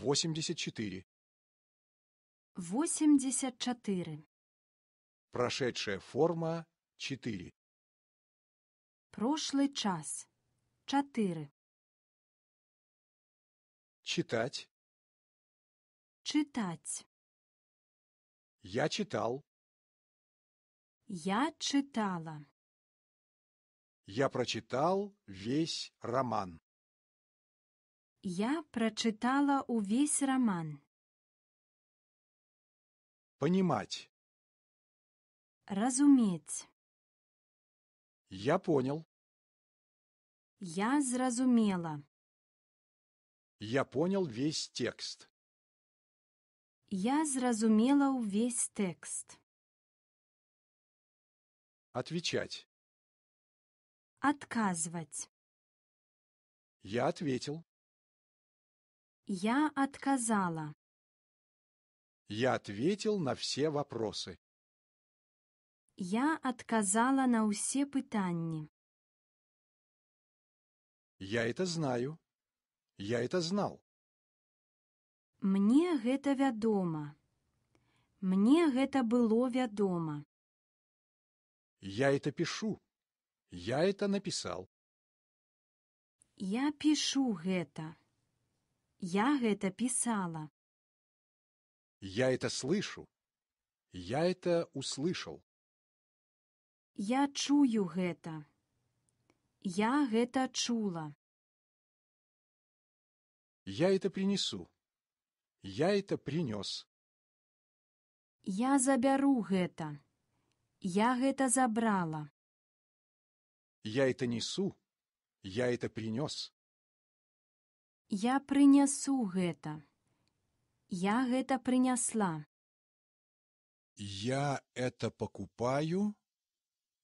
84. 84. Прошедшая форма 4. Прошлый час. 4. Читать. Читать. Я читал. Я читала. Я прочитал весь роман. Я прочитала увесь роман. Понимать. Разуметь. Я понял. Я зразумела. Я понял весь текст. Я зразумела увесь текст. Отвечать. Отказывать. Я ответил. Я отказала. Я ответил на все вопросы. Я отказала на все пытания. Я это знаю. Я это знал. Мне это вядома. Мне это было вядома. Я это пишу. Я это написал. Я пишу это. Я это писала. Я это слышу. Я это услышал. Я чую это. Я это чула. Я это принесу. Я это принес. Я заберу это. Я это забрала. Я это несу. Я это принес. Я принесу это. Я это принесла. Я это покупаю.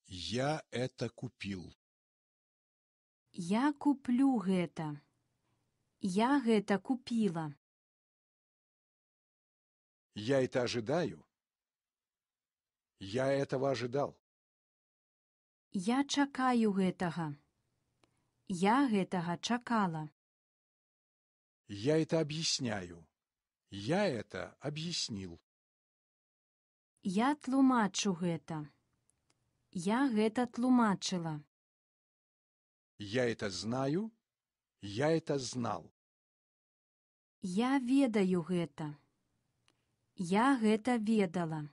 Я это купил. Я куплю это. Я это купила. Я это ожидаю. Я этого ожидал. Я чакаю этого. Я этого чакала. Я это объясняю. Я это объяснил. Я тлумачу гэта. Я гэта тлумачила. Я это знаю. Я это знал. Я ведаю гэта. Я гэта ведала.